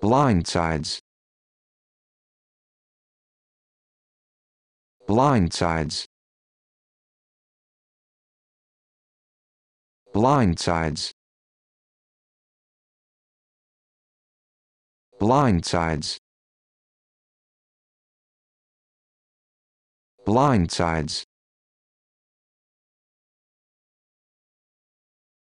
blindsides blindsides blindsides blindsides blindsides